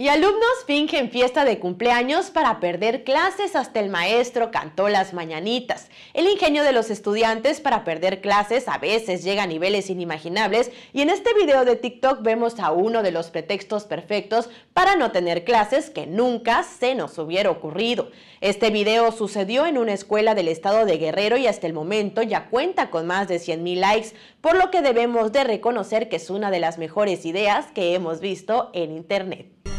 Y alumnos fingen fiesta de cumpleaños para perder clases hasta el maestro cantó las mañanitas. El ingenio de los estudiantes para perder clases a veces llega a niveles inimaginables y en este video de TikTok vemos a uno de los pretextos perfectos para no tener clases que nunca se nos hubiera ocurrido. Este video sucedió en una escuela del estado de Guerrero y hasta el momento ya cuenta con más de mil likes, por lo que debemos de reconocer que es una de las mejores ideas que hemos visto en internet.